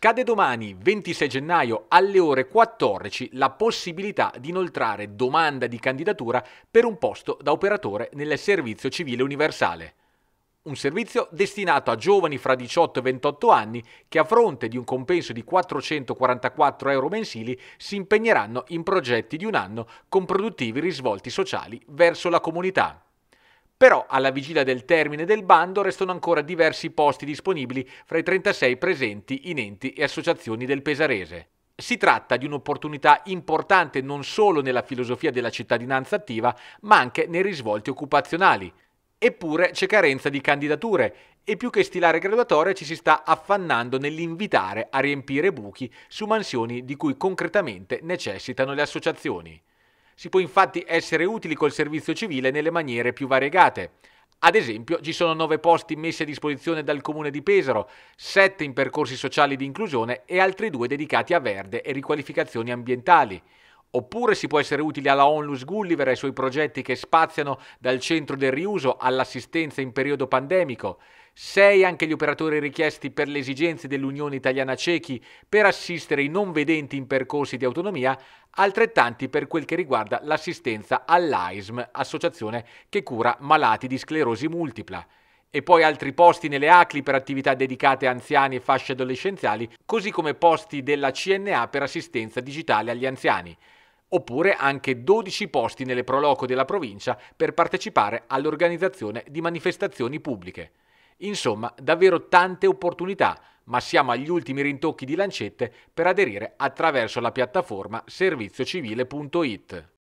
Scade domani, 26 gennaio, alle ore 14, la possibilità di inoltrare domanda di candidatura per un posto da operatore nel servizio civile universale. Un servizio destinato a giovani fra 18 e 28 anni che a fronte di un compenso di 444 euro mensili si impegneranno in progetti di un anno con produttivi risvolti sociali verso la comunità. Però alla vigilia del termine del bando restano ancora diversi posti disponibili fra i 36 presenti in enti e associazioni del Pesarese. Si tratta di un'opportunità importante non solo nella filosofia della cittadinanza attiva, ma anche nei risvolti occupazionali. Eppure c'è carenza di candidature e più che stilare graduatorie ci si sta affannando nell'invitare a riempire buchi su mansioni di cui concretamente necessitano le associazioni. Si può infatti essere utili col servizio civile nelle maniere più variegate. Ad esempio, ci sono nove posti messi a disposizione dal comune di Pesaro, sette in percorsi sociali di inclusione e altri due dedicati a verde e riqualificazioni ambientali. Oppure si può essere utili alla Onlus Gulliver e ai suoi progetti che spaziano dal centro del riuso all'assistenza in periodo pandemico. Sei anche gli operatori richiesti per le esigenze dell'Unione Italiana Cechi per assistere i non vedenti in percorsi di autonomia, altrettanti per quel che riguarda l'assistenza all'AISM, associazione che cura malati di sclerosi multipla e poi altri posti nelle ACLI per attività dedicate a anziani e fasce adolescenziali, così come posti della CNA per assistenza digitale agli anziani oppure anche 12 posti nelle proloco della provincia per partecipare all'organizzazione di manifestazioni pubbliche. Insomma, davvero tante opportunità, ma siamo agli ultimi rintocchi di lancette per aderire attraverso la piattaforma serviziocivile.it.